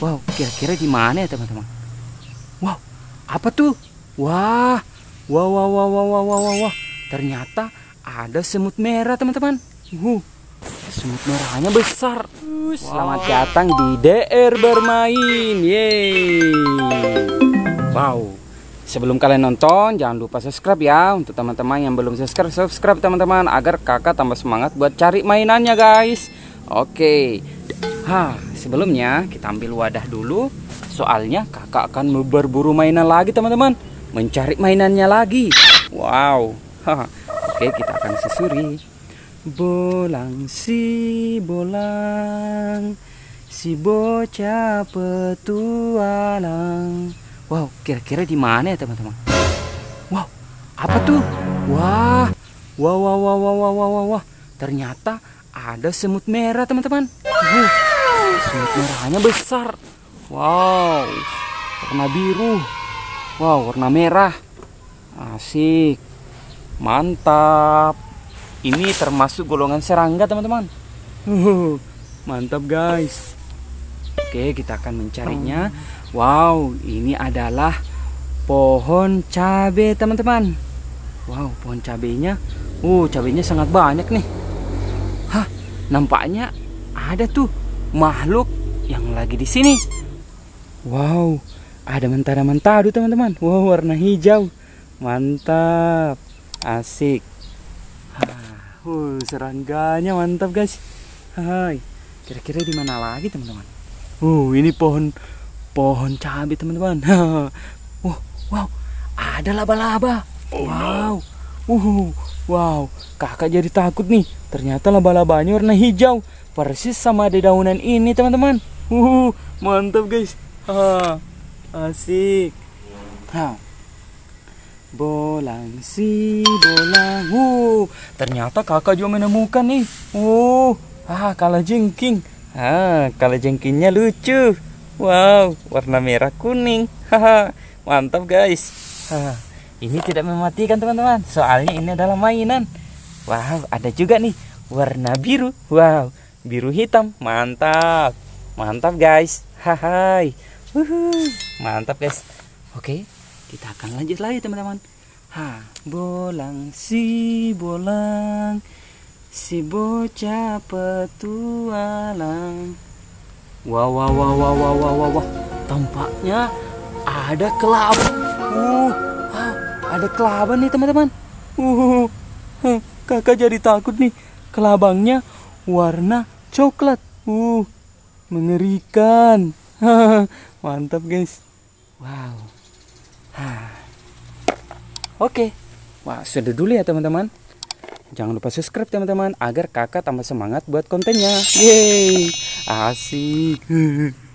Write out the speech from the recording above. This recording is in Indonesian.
Wow, kira-kira di mana ya teman-teman? Wow, apa tuh? Wah, wah, wah, wah, wah, wah, wah, wah, wow. Ternyata ada semut merah teman-teman. Uh, semut merahnya besar. Wow. selamat datang di DR bermain. Yeay. Wow. Sebelum kalian nonton, jangan lupa subscribe ya Untuk teman-teman yang belum subscribe, subscribe teman-teman Agar kakak tambah semangat buat cari mainannya guys Oke okay. Hah, sebelumnya kita ambil wadah dulu. Soalnya kakak akan berburu mainan lagi teman-teman. Mencari mainannya lagi. Wow. Oke, kita akan sesuri. Bolang si bolang si bocah petualang. Wow, kira-kira di mana ya teman-teman? Wow, apa tuh? Wah, wah, wah, wah, wah, wah, wah, wah. Ternyata ada semut merah teman-teman. Uh. Semut merahnya besar. Wow. Warna biru. Wow, warna merah. Asik. Mantap. Ini termasuk golongan serangga, teman-teman. Mantap, guys. Oke, kita akan mencarinya. Wow, ini adalah pohon cabe, teman-teman. Wow, pohon cabenya. Uh, cabenya sangat banyak nih. Hah, nampaknya ada tuh makhluk yang lagi di sini. Wow, ada mentara-mentara mentadu teman-teman. Wow, warna hijau. Mantap. Asik. Ah, uh, serangganya mantap, guys. Hai. Kira-kira di mana lagi, teman-teman? Uh, ini pohon pohon cabai, teman-teman. wow, wow. Ada laba-laba. Oh, wow. No. Uhuh, wow, kakak jadi takut nih. Ternyata laba-labanya warna hijau. Persis sama dedaunan ini, teman-teman. Uhuh, mantap guys. Ha, asik. Ha. Bolang si bolang. Uh, ternyata kakak juga menemukan nih. Uh, ah, kala jengking. Ha, kala jengkingnya lucu. Wow, warna merah kuning. Haha, mantap guys. Ha ini tidak mematikan teman-teman soalnya ini adalah mainan wow ada juga nih warna biru wow biru hitam mantap mantap guys hai mantap guys oke kita akan lanjut lagi teman-teman ha bolang si bolang si bocah petualang wow wow wow wow wow wow, wow. tampaknya ada kelabu uh ada kelaban nih teman-teman. Uh, kakak jadi takut nih. Kelabangnya warna coklat. Uh, mengerikan. Mantap guys. Wow. Oke. Okay. Wah, sudah dulu ya teman-teman. Jangan lupa subscribe teman-teman agar kakak tambah semangat buat kontennya. Yeay. Asik.